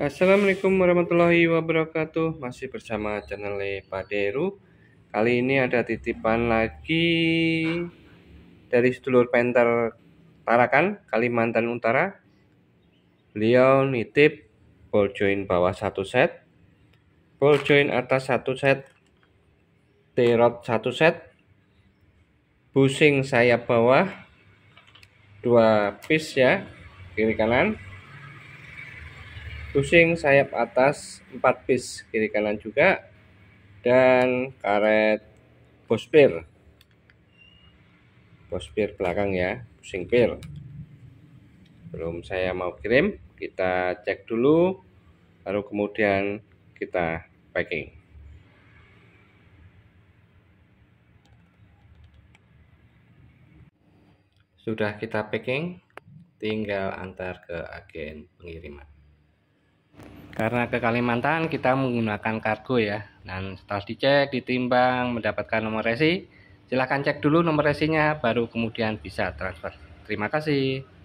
Assalamualaikum warahmatullahi wabarakatuh Masih bersama channel Le Kali ini ada titipan lagi Dari sedulur penter Tarakan, Kalimantan Utara Beliau nitip ball join bawah satu set Ball join atas satu set T-rod satu set Busing sayap bawah dua piece ya kiri kanan Pusing sayap atas 4 piece kiri kanan juga dan karet bospir bospir belakang ya pusing pir belum saya mau kirim kita cek dulu baru kemudian kita packing sudah kita packing tinggal antar ke agen pengiriman karena ke Kalimantan kita menggunakan kargo ya. Dan setelah dicek, ditimbang, mendapatkan nomor resi, silahkan cek dulu nomor resinya, baru kemudian bisa transfer. Terima kasih.